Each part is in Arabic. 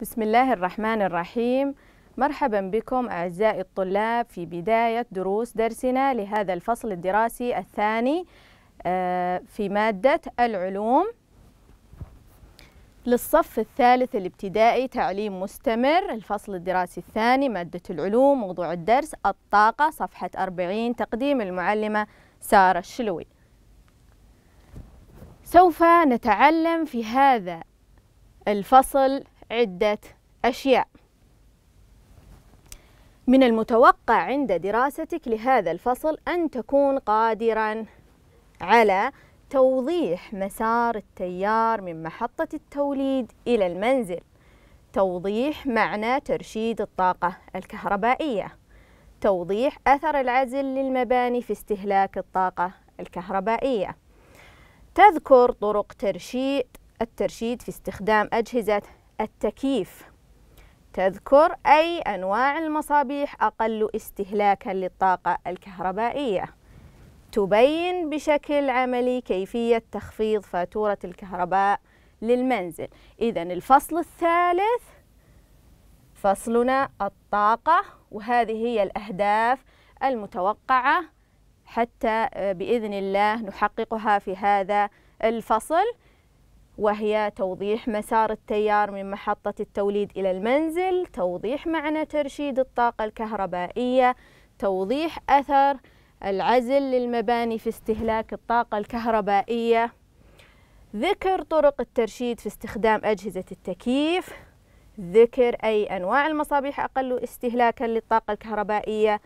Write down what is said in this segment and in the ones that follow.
بسم الله الرحمن الرحيم مرحبا بكم أعزائي الطلاب في بداية دروس درسنا لهذا الفصل الدراسي الثاني آه، في مادة العلوم للصف الثالث الابتدائي تعليم مستمر الفصل الدراسي الثاني مادة العلوم موضوع الدرس الطاقة صفحة 40 تقديم المعلمة سارة الشلوي سوف نتعلم في هذا الفصل عدة أشياء من المتوقع عند دراستك لهذا الفصل أن تكون قادرا على توضيح مسار التيار من محطة التوليد إلى المنزل توضيح معنى ترشيد الطاقة الكهربائية توضيح أثر العزل للمباني في استهلاك الطاقة الكهربائية تذكر طرق ترشيد الترشيد في استخدام أجهزة التكييف تذكر أي أنواع المصابيح أقل استهلاكا للطاقة الكهربائية تبين بشكل عملي كيفية تخفيض فاتورة الكهرباء للمنزل إذا الفصل الثالث فصلنا الطاقة وهذه هي الأهداف المتوقعة حتى آه، بإذن الله نحققها في هذا الفصل وهي توضيح مسار التيار من محطة التوليد إلى المنزل توضيح معنى ترشيد الطاقة الكهربائية توضيح أثر العزل للمباني في استهلاك الطاقة الكهربائية ذكر طرق الترشيد في استخدام أجهزة التكييف ذكر أي أنواع المصابيح أقل استهلاكا للطاقة الكهربائية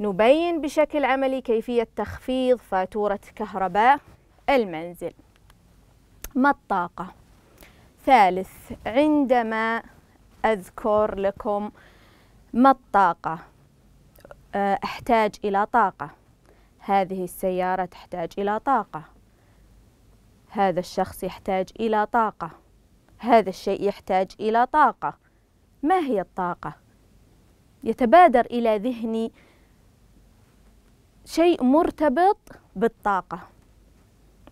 نبين بشكل عملي كيفية تخفيض فاتورة كهرباء المنزل ما الطاقة ثالث عندما أذكر لكم ما الطاقة آه، أحتاج إلى طاقة هذه السيارة تحتاج إلى طاقة هذا الشخص يحتاج إلى طاقة هذا الشيء يحتاج إلى طاقة ما هي الطاقة؟ يتبادر إلى ذهني شيء مرتبط بالطاقة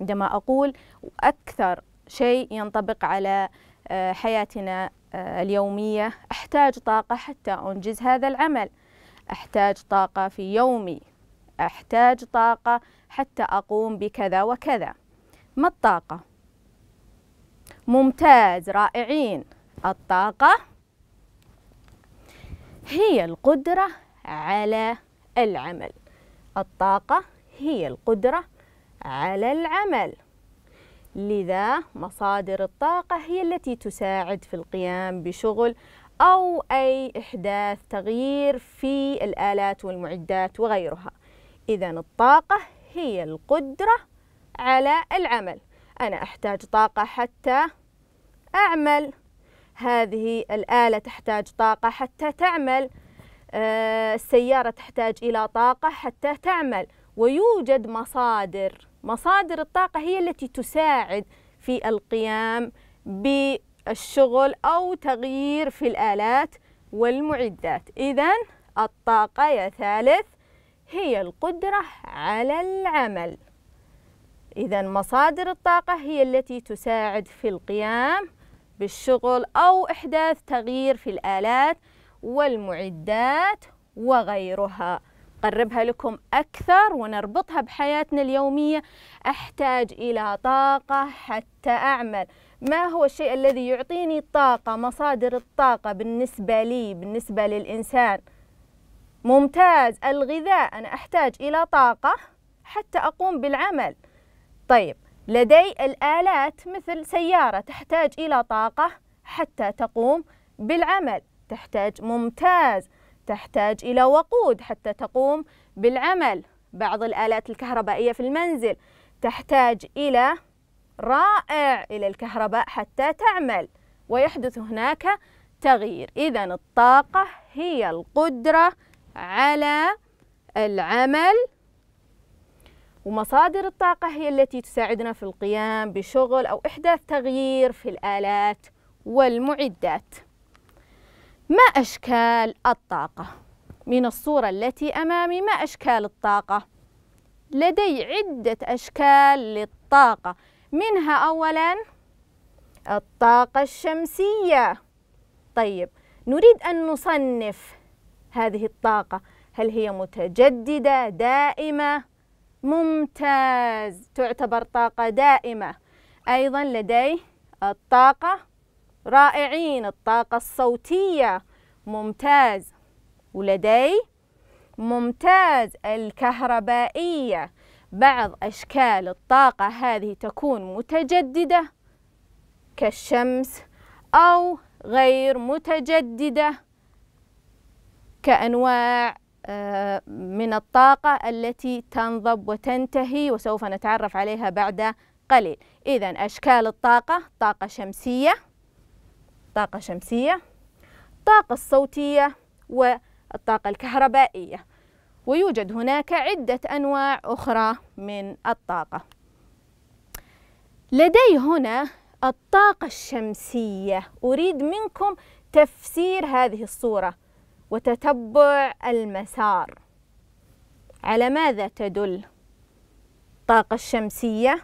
عندما أقول أكثر شيء ينطبق على آه، حياتنا آه، اليومية أحتاج طاقة حتى أنجز هذا العمل أحتاج طاقة في يومي أحتاج طاقة حتى أقوم بكذا وكذا ما الطاقة؟ ممتاز رائعين الطاقة هي القدرة على العمل الطاقة هي القدرة على العمل لذا مصادر الطاقة هي التي تساعد في القيام بشغل أو أي إحداث تغيير في الآلات والمعدات وغيرها إذا الطاقة هي القدرة على العمل أنا أحتاج طاقة حتى أعمل هذه الآلة تحتاج طاقة حتى تعمل آه، السيارة تحتاج إلى طاقة حتى تعمل ويوجد مصادر مصادر الطاقة هي التي تساعد في القيام بالشغل أو تغيير في الآلات والمعدات إذا الطاقة يا ثالث هي القدرة على العمل إذا مصادر الطاقة هي التي تساعد في القيام بالشغل أو إحداث تغيير في الآلات والمعدات وغيرها نقربها لكم أكثر ونربطها بحياتنا اليومية أحتاج إلى طاقة حتى أعمل ما هو الشيء الذي يعطيني الطاقة مصادر الطاقة بالنسبة لي بالنسبة للإنسان ممتاز الغذاء أنا أحتاج إلى طاقة حتى أقوم بالعمل طيب لدي الآلات مثل سيارة تحتاج إلى طاقة حتى تقوم بالعمل تحتاج ممتاز تحتاج إلى وقود حتى تقوم بالعمل بعض الآلات الكهربائية في المنزل تحتاج إلى رائع إلى الكهرباء حتى تعمل ويحدث هناك تغيير إذا الطاقة هي القدرة على العمل ومصادر الطاقة هي التي تساعدنا في القيام بشغل أو إحداث تغيير في الآلات والمعدات ما أشكال الطاقة؟ من الصورة التي أمامي ما أشكال الطاقة؟ لدي عدة أشكال للطاقة منها أولا الطاقة الشمسية طيب نريد أن نصنف هذه الطاقة هل هي متجددة دائمة ممتاز تعتبر طاقة دائمة أيضا لدي الطاقة رائعين الطاقة الصوتية ممتاز ولدي ممتاز الكهربائية بعض أشكال الطاقة هذه تكون متجددة كالشمس أو غير متجددة كأنواع آه، من الطاقة التي تنضب وتنتهي وسوف نتعرف عليها بعد قليل إذا أشكال الطاقة طاقة شمسية طاقة شمسية الطاقة الصوتية والطاقة الكهربائية ويوجد هناك عدة أنواع أخرى من الطاقة لدي هنا الطاقة الشمسية أريد منكم تفسير هذه الصورة وتتبع المسار على ماذا تدل الطاقة الشمسية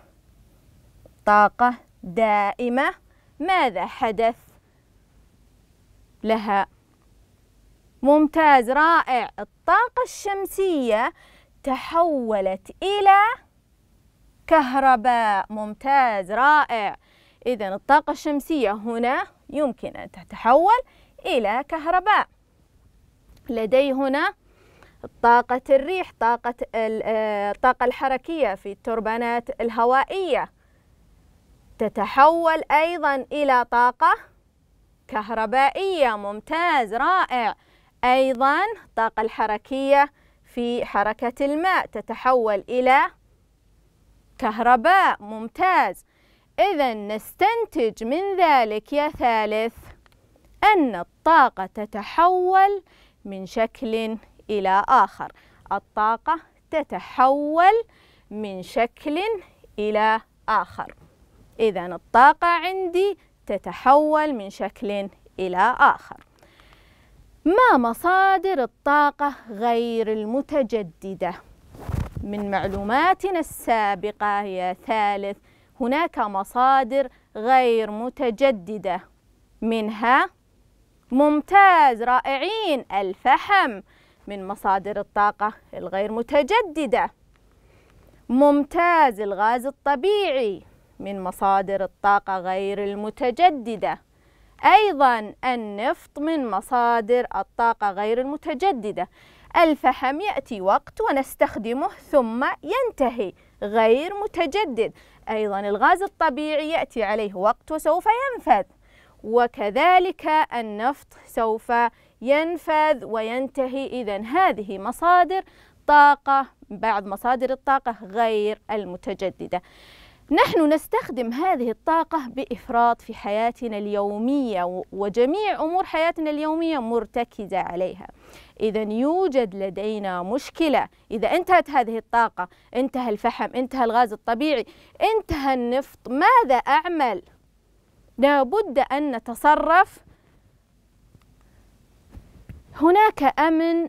طاقة دائمة ماذا حدث لها ممتاز رائع الطاقة الشمسية تحولت إلى كهرباء ممتاز رائع إذا الطاقة الشمسية هنا يمكن أن تتحول إلى كهرباء لدي هنا طاقة الريح طاقة آه، الطاقة الحركية في التربانات الهوائية تتحول أيضا إلى طاقة كهربائية ممتاز رائع أيضا الطاقة الحركية في حركة الماء تتحول إلى كهرباء ممتاز إذا نستنتج من ذلك يا ثالث أن الطاقة تتحول من شكل إلى آخر الطاقة تتحول من شكل إلى آخر إذا الطاقة عندي تتحول من شكل إلى آخر ما مصادر الطاقة غير المتجددة؟ من معلوماتنا السابقة يا ثالث هناك مصادر غير متجددة منها ممتاز رائعين الفحم من مصادر الطاقة الغير متجددة ممتاز الغاز الطبيعي من مصادر الطاقة غير المتجددة أيضا النفط من مصادر الطاقة غير المتجددة الفحم يأتي وقت ونستخدمه ثم ينتهي غير متجدد أيضا الغاز الطبيعي يأتي عليه وقت وسوف ينفذ وكذلك النفط سوف ينفذ وينتهي إذا هذه مصادر طاقة بعض مصادر الطاقة غير المتجددة نحن نستخدم هذه الطاقة بإفراط في حياتنا اليومية وجميع أمور حياتنا اليومية مرتكزة عليها إذا يوجد لدينا مشكلة إذا انتهت هذه الطاقة انتهى الفحم انتهى الغاز الطبيعي انتهى النفط ماذا أعمل؟ لابد أن نتصرف هناك أمن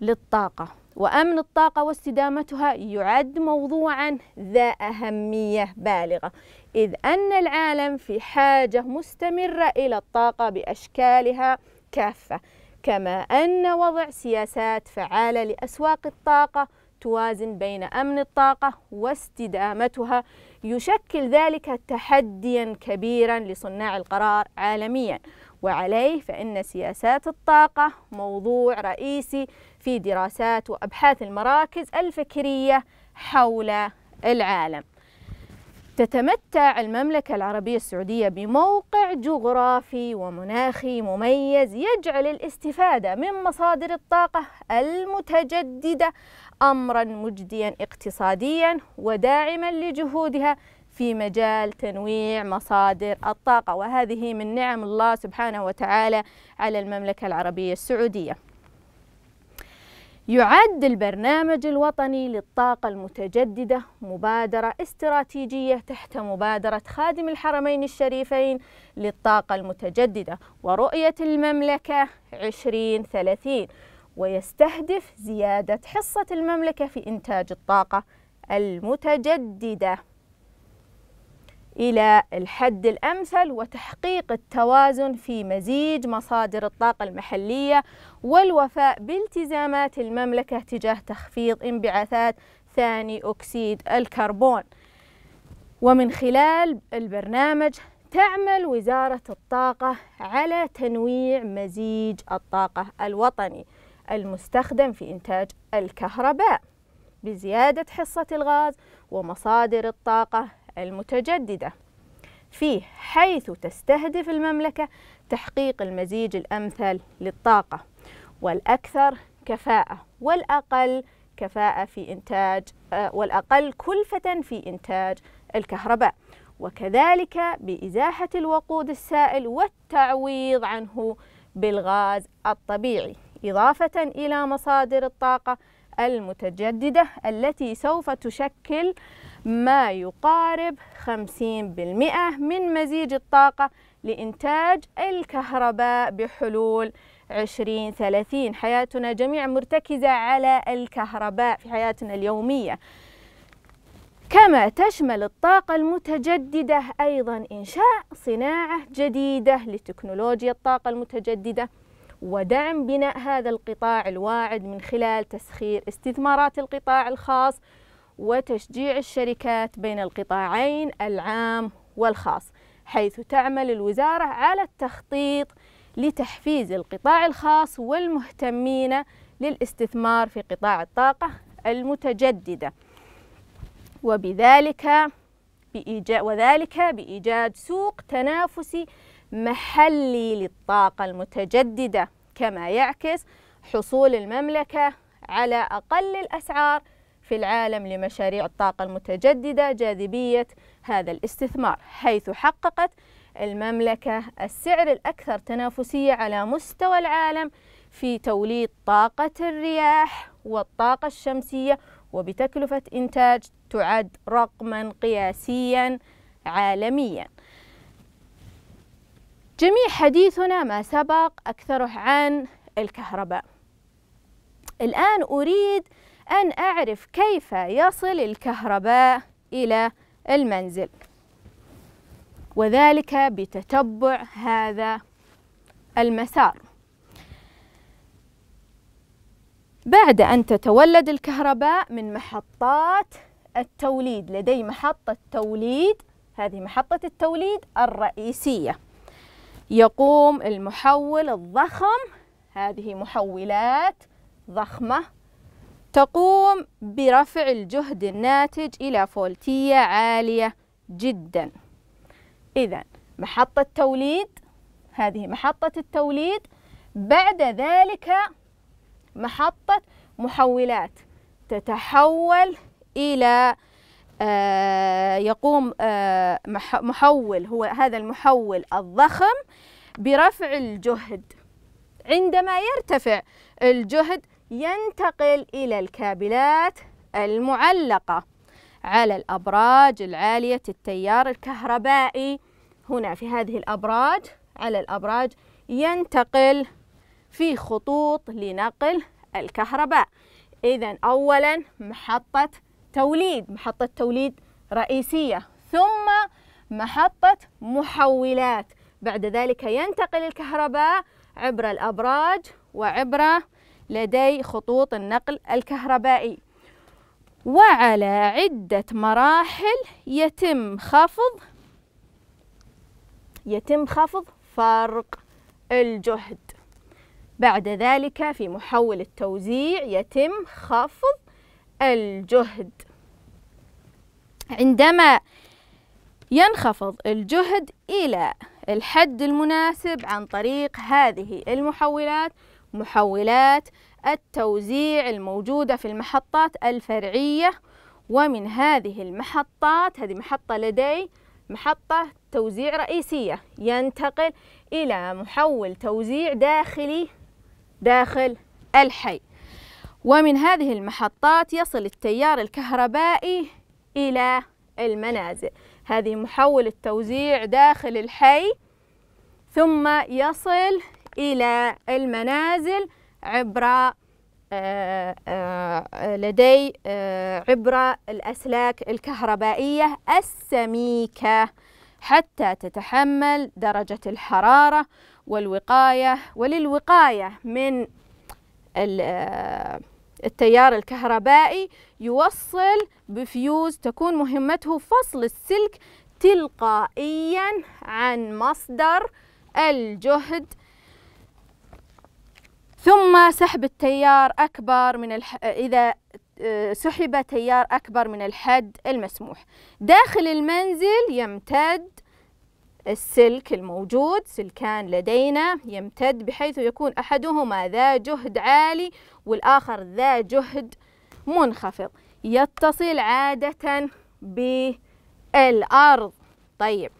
للطاقة وأمن الطاقة واستدامتها يعد موضوعا ذا أهمية بالغة إذ أن العالم في حاجة مستمرة إلى الطاقة بأشكالها كافة كما أن وضع سياسات فعالة لأسواق الطاقة توازن بين أمن الطاقة واستدامتها يشكل ذلك تحديا كبيرا لصناع القرار عالميا وعليه فإن سياسات الطاقة موضوع رئيسي في دراسات وأبحاث المراكز الفكرية حول العالم تتمتع المملكة العربية السعودية بموقع جغرافي ومناخي مميز يجعل الاستفادة من مصادر الطاقة المتجددة أمرا مجديا اقتصاديا وداعما لجهودها في مجال تنويع مصادر الطاقة وهذه من نعم الله سبحانه وتعالى على المملكة العربية السعودية يعد البرنامج الوطني للطاقة المتجددة مبادرة استراتيجية تحت مبادرة خادم الحرمين الشريفين للطاقة المتجددة ورؤية المملكة 2030 ويستهدف زيادة حصة المملكة في إنتاج الطاقة المتجددة إلى الحد الأمثل وتحقيق التوازن في مزيج مصادر الطاقة المحلية والوفاء بالتزامات المملكة تجاه تخفيض انبعاثات ثاني أكسيد الكربون ومن خلال البرنامج تعمل وزارة الطاقة على تنويع مزيج الطاقة الوطني المستخدم في إنتاج الكهرباء بزيادة حصة الغاز ومصادر الطاقة المتجددة فيه حيث تستهدف المملكة تحقيق المزيج الأمثل للطاقة والأكثر كفاءة والأقل كفاءة في إنتاج آه، والأقل كلفة في إنتاج الكهرباء وكذلك بإزاحة الوقود السائل والتعويض عنه بالغاز الطبيعي إضافة إلى مصادر الطاقة المتجددة التي سوف تشكل ما يقارب 50% من مزيج الطاقة لإنتاج الكهرباء بحلول 2030 حياتنا جميعا مرتكزة على الكهرباء في حياتنا اليومية كما تشمل الطاقة المتجددة أيضا إنشاء صناعة جديدة لتكنولوجيا الطاقة المتجددة ودعم بناء هذا القطاع الواعد من خلال تسخير استثمارات القطاع الخاص وتشجيع الشركات بين القطاعين العام والخاص حيث تعمل الوزارة على التخطيط لتحفيز القطاع الخاص والمهتمين للاستثمار في قطاع الطاقة المتجددة وبذلك بإيجاد وذلك بإيجاد سوق تنافسي محلي للطاقة المتجددة كما يعكس حصول المملكة على أقل الأسعار في العالم لمشاريع الطاقة المتجددة جاذبية هذا الاستثمار حيث حققت المملكة السعر الأكثر تنافسية على مستوى العالم في توليد طاقة الرياح والطاقة الشمسية وبتكلفة إنتاج تعد رقما قياسيا عالميا جميع حديثنا ما سبق أكثره عن الكهرباء الآن أريد أن أعرف كيف يصل الكهرباء إلى المنزل وذلك بتتبع هذا المسار بعد أن تتولد الكهرباء من محطات التوليد لدي محطة توليد هذه محطة التوليد الرئيسية يقوم المحول الضخم هذه محولات ضخمة تقوم برفع الجهد الناتج إلى فولتية عالية جدا إذا محطة توليد هذه محطة التوليد بعد ذلك محطة محولات تتحول إلى آه يقوم آه محول هو هذا المحول الضخم برفع الجهد عندما يرتفع الجهد ينتقل إلى الكابلات المعلقة على الأبراج العالية التيار الكهربائي هنا في هذه الأبراج على الأبراج ينتقل في خطوط لنقل الكهرباء إذا أولا محطة توليد محطة توليد رئيسية ثم محطة محولات بعد ذلك ينتقل الكهرباء عبر الأبراج وعبر لدي خطوط النقل الكهربائي وعلى عدة مراحل يتم خفض يتم خفض فرق الجهد بعد ذلك في محول التوزيع يتم خفض الجهد عندما ينخفض الجهد إلى الحد المناسب عن طريق هذه المحولات محولات التوزيع الموجودة في المحطات الفرعية ومن هذه المحطات هذه محطة لدي محطة توزيع رئيسية ينتقل إلى محول توزيع داخلي داخل الحي ومن هذه المحطات يصل التيار الكهربائي إلى المنازل هذه محول التوزيع داخل الحي ثم يصل إلى المنازل عبر آه، آه، لدي آه، عبر الأسلاك الكهربائية السميكة حتى تتحمل درجة الحرارة والوقاية وللوقاية من التيار الكهربائي يوصل بفيوز تكون مهمته فصل السلك تلقائيا عن مصدر الجهد ثم سحب التيار أكبر من الح... إذا آه، سحب تيار أكبر من الحد المسموح داخل المنزل يمتد السلك الموجود سلكان لدينا يمتد بحيث يكون أحدهما ذا جهد عالي والآخر ذا جهد منخفض يتصل عادة بالأرض طيب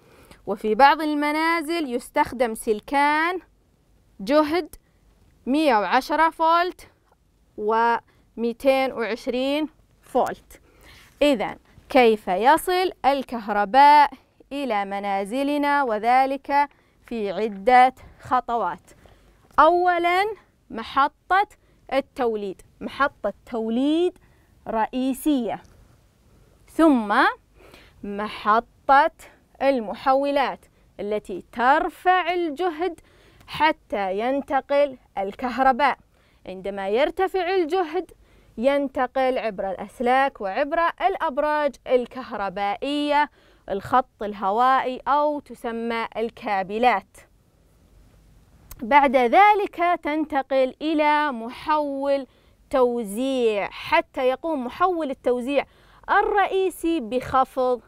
وفي بعض المنازل يستخدم سلكان جهد 110 فولت و 220 فولت إذا كيف يصل الكهرباء إلى منازلنا وذلك في عدة خطوات أولا محطة التوليد محطة توليد رئيسية ثم محطة المحولات التي ترفع الجهد حتى ينتقل الكهرباء عندما يرتفع الجهد ينتقل عبر الأسلاك وعبر الأبراج الكهربائية الخط الهوائي أو تسمى الكابلات بعد ذلك تنتقل إلى محول توزيع حتى يقوم محول التوزيع الرئيسي بخفض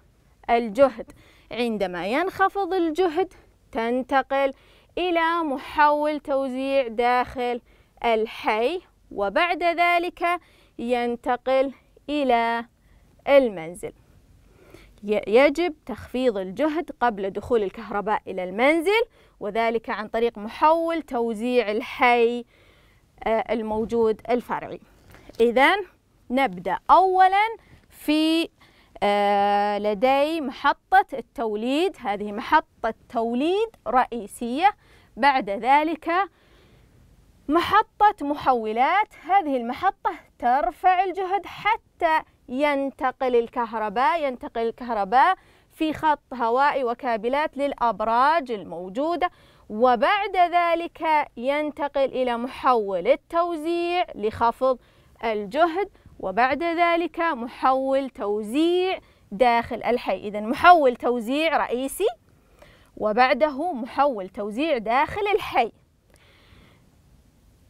الجهد عندما ينخفض الجهد تنتقل إلى محول توزيع داخل الحي وبعد ذلك ينتقل إلى المنزل يجب تخفيض الجهد قبل دخول الكهرباء إلى المنزل وذلك عن طريق محول توزيع الحي آه، الموجود الفرعي إذا نبدأ أولا في آه، لدي محطة التوليد هذه محطة توليد رئيسية بعد ذلك محطة محولات هذه المحطة ترفع الجهد حتى ينتقل الكهرباء ينتقل الكهرباء في خط هوائي وكابلات للأبراج الموجودة وبعد ذلك ينتقل إلى محول التوزيع لخفض الجهد وبعد ذلك محول توزيع داخل الحي إذا محول توزيع رئيسي وبعده محول توزيع داخل الحي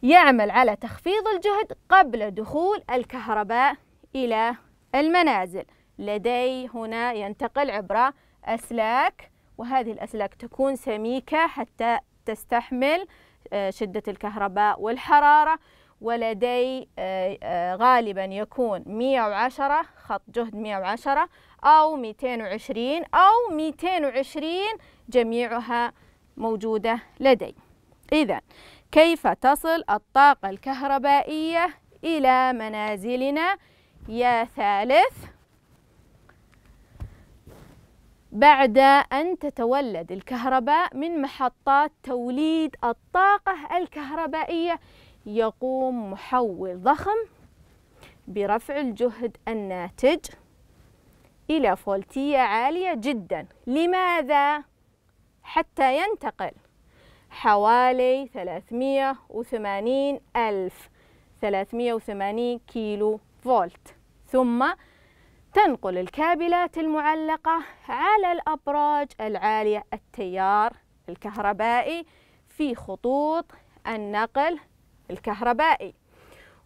يعمل على تخفيض الجهد قبل دخول الكهرباء إلى المنازل لدي هنا ينتقل عبر أسلاك وهذه الأسلاك تكون سميكة حتى تستحمل آه، شدة الكهرباء والحرارة ولدي آه، آه، غالبا يكون 110 خط جهد 110 أو 220 أو 220 جميعها موجودة لدي إذا كيف تصل الطاقة الكهربائية إلى منازلنا يا ثالث بعد أن تتولد الكهرباء من محطات توليد الطاقة الكهربائية يقوم محول ضخم برفع الجهد الناتج إلى فولتية عالية جدا لماذا؟ حتى ينتقل حوالي 380 ألف 380 كيلو فولت ثم تنقل الكابلات المعلقة على الأبراج العالية التيار الكهربائي في خطوط النقل الكهربائي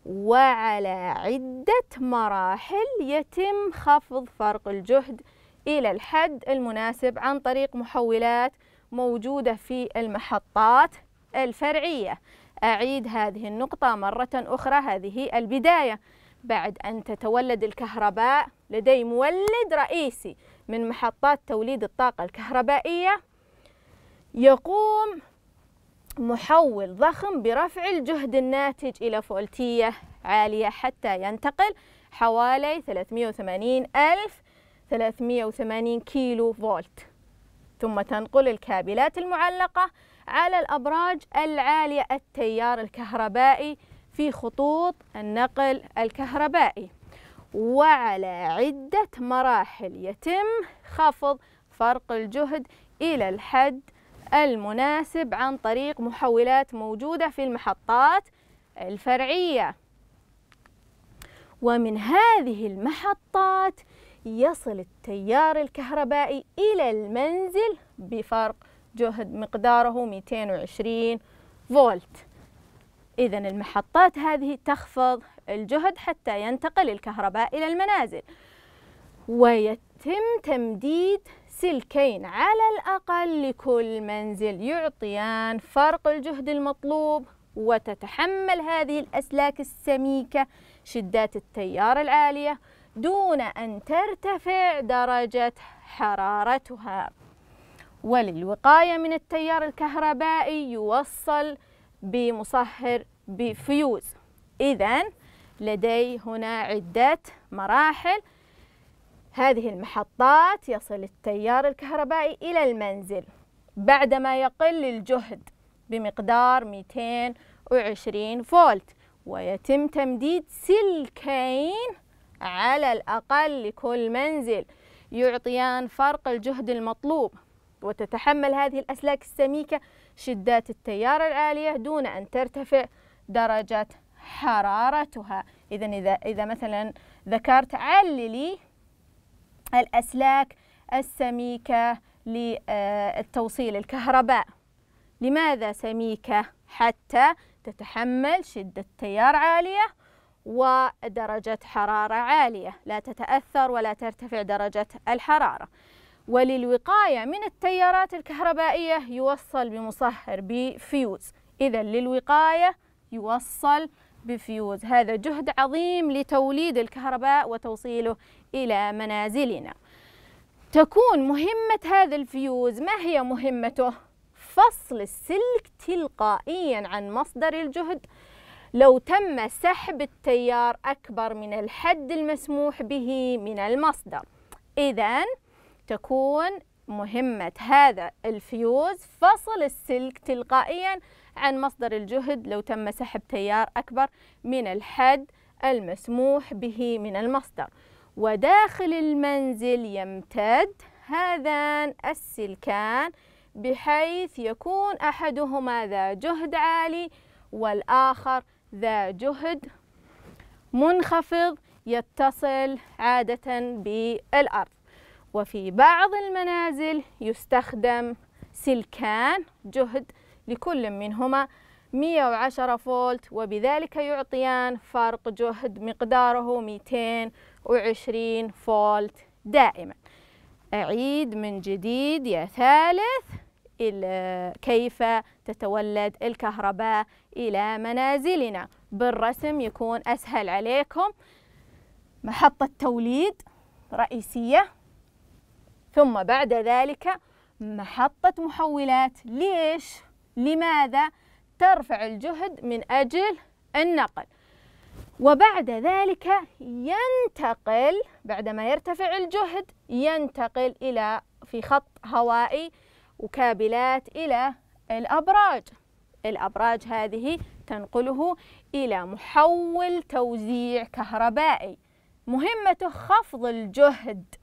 وعلى عدة مراحل يتم خفض فرق الجهد إلى الحد المناسب عن طريق محولات موجودة في المحطات الفرعية أعيد هذه النقطة مرة أخرى هذه البداية بعد أن تتولد الكهرباء لدي مولد رئيسي من محطات توليد الطاقة الكهربائية يقوم محول ضخم برفع الجهد الناتج إلى فولتية عالية حتى ينتقل حوالي 380 ألف 380 كيلو فولت ثم تنقل الكابلات المعلقة على الأبراج العالية التيار الكهربائي في خطوط النقل الكهربائي وعلى عدة مراحل يتم خفض فرق الجهد إلى الحد المناسب عن طريق محولات موجودة في المحطات الفرعية ومن هذه المحطات يصل التيار الكهربائي إلى المنزل بفرق جهد مقداره 220 فولت إذا المحطات هذه تخفض الجهد حتى ينتقل الكهرباء إلى المنازل ويتم تمديد سلكين على الأقل لكل منزل يعطيان فرق الجهد المطلوب وتتحمل هذه الأسلاك السميكة شدات التيار العالية دون أن ترتفع درجة حرارتها وللوقاية من التيار الكهربائي يوصل بمصهر بفيوز إذا لدي هنا عدة مراحل هذه المحطات يصل التيار الكهربائي إلى المنزل بعدما يقل الجهد بمقدار 220 فولت ويتم تمديد سلكين على الأقل لكل منزل يعطيان فرق الجهد المطلوب وتتحمل هذه الأسلاك السميكة شدات التيار العالية دون أن ترتفع درجة حرارتها إذا إذا مثلا ذكرت عللي الأسلاك السميكة للتوصيل الكهرباء لماذا سميكة؟ حتى تتحمل شدة تيار عالية ودرجة حرارة عالية لا تتأثر ولا ترتفع درجة الحرارة وللوقاية من التيارات الكهربائية يوصل بمصهر بفيوز إذا للوقاية يوصل بفيوز هذا جهد عظيم لتوليد الكهرباء وتوصيله إلى منازلنا تكون مهمة هذا الفيوز ما هي مهمته؟ فصل السلك تلقائيا عن مصدر الجهد لو تم سحب التيار أكبر من الحد المسموح به من المصدر إذا تكون مهمة هذا الفيوز فصل السلك تلقائيا عن مصدر الجهد لو تم سحب تيار أكبر من الحد المسموح به من المصدر وداخل المنزل يمتد هذان السلكان بحيث يكون أحدهما ذا جهد عالي والآخر ذا جهد منخفض يتصل عادة بالأرض وفي بعض المنازل يستخدم سلكان جهد لكل منهما 110 فولت وبذلك يعطيان فرق جهد مقداره 200 وعشرين فولت دائما أعيد من جديد يا ثالث كيف تتولد الكهرباء إلى منازلنا بالرسم يكون أسهل عليكم محطة توليد رئيسية ثم بعد ذلك محطة محولات ليش؟ لماذا؟ ترفع الجهد من أجل النقل وبعد ذلك ينتقل بعدما يرتفع الجهد ينتقل إلى في خط هوائي وكابلات إلى الأبراج الأبراج هذه تنقله إلى محول توزيع كهربائي مهمته خفض الجهد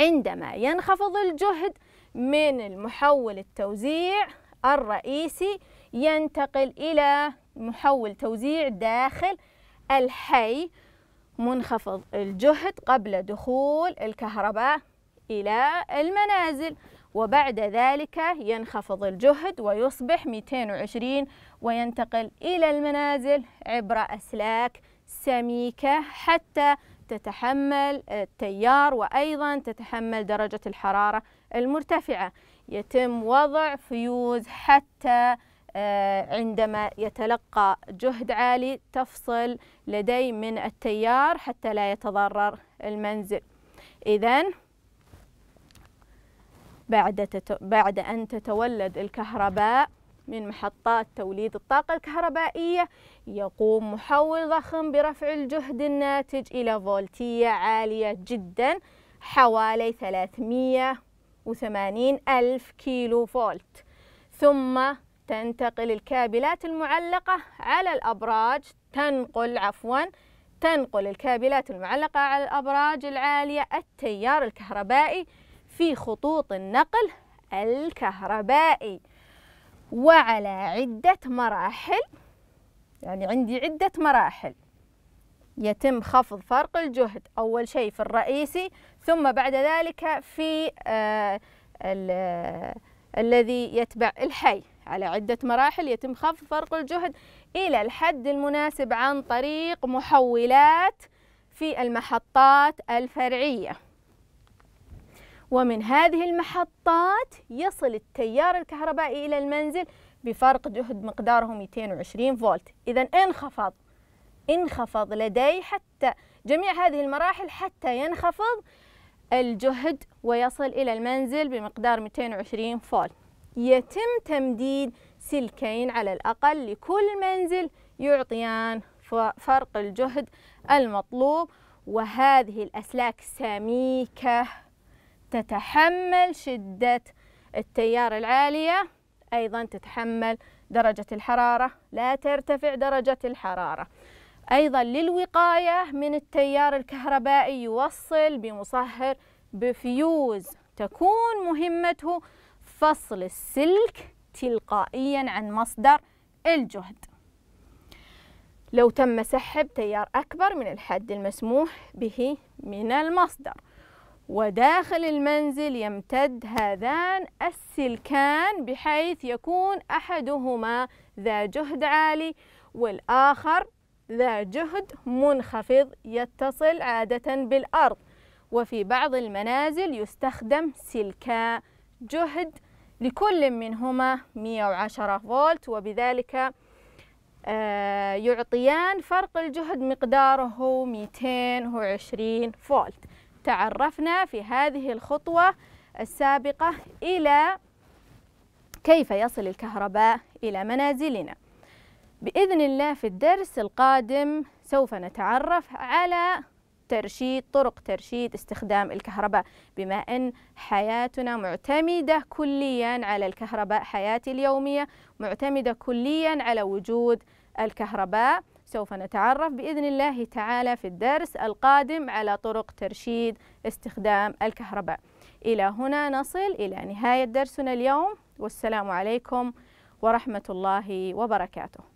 عندما ينخفض الجهد من المحول التوزيع الرئيسي ينتقل إلى محول توزيع داخل الحي منخفض الجهد قبل دخول الكهرباء إلى المنازل وبعد ذلك ينخفض الجهد ويصبح 220 وينتقل إلى المنازل عبر أسلاك سميكة حتى تتحمل التيار وأيضا تتحمل درجة الحرارة المرتفعة يتم وضع فيوز حتى آه، عندما يتلقى جهد عالي تفصل لدي من التيار حتى لا يتضرر المنزل إذا بعد, بعد أن تتولد الكهرباء من محطات توليد الطاقة الكهربائية يقوم محول ضخم برفع الجهد الناتج إلى فولتية عالية جدا حوالي 380 ألف كيلو فولت ثم تنتقل الكابلات المعلقة على الأبراج تنقل عفوا تنقل الكابلات المعلقة على الأبراج العالية التيار الكهربائي في خطوط النقل الكهربائي وعلى عدة مراحل يعني عندي عدة مراحل يتم خفض فرق الجهد أول شيء في الرئيسي ثم بعد ذلك في آه, آه، الذي يتبع الحي على عدة مراحل يتم خفض فرق الجهد إلى الحد المناسب عن طريق محولات في المحطات الفرعية ومن هذه المحطات يصل التيار الكهربائي إلى المنزل بفرق جهد مقداره 220 فولت إذا انخفض انخفض لدي حتى جميع هذه المراحل حتى ينخفض الجهد ويصل إلى المنزل بمقدار 220 فولت يتم تمديد سلكين على الأقل لكل منزل يعطيان فرق الجهد المطلوب وهذه الأسلاك السميكة تتحمل شدة التيار العالية أيضا تتحمل درجة الحرارة لا ترتفع درجة الحرارة أيضا للوقاية من التيار الكهربائي يوصل بمصهر بفيوز تكون مهمته فصل السلك تلقائيا عن مصدر الجهد لو تم سحب تيار أكبر من الحد المسموح به من المصدر وداخل المنزل يمتد هذان السلكان بحيث يكون أحدهما ذا جهد عالي والآخر ذا جهد منخفض يتصل عادة بالأرض وفي بعض المنازل يستخدم سلكا جهد لكل منهما 110 فولت وبذلك آه، يعطيان فرق الجهد مقداره 220 فولت تعرفنا في هذه الخطوة السابقة إلى كيف يصل الكهرباء إلى منازلنا بإذن الله في الدرس القادم سوف نتعرف على ترشيد طرق ترشيد استخدام الكهرباء بما أن حياتنا معتمدة كليا على الكهرباء حياتي اليومية معتمدة كليا على وجود الكهرباء سوف نتعرف بإذن الله تعالى في الدرس القادم على طرق ترشيد استخدام الكهرباء إلى هنا نصل إلى نهاية درسنا اليوم والسلام عليكم ورحمة الله وبركاته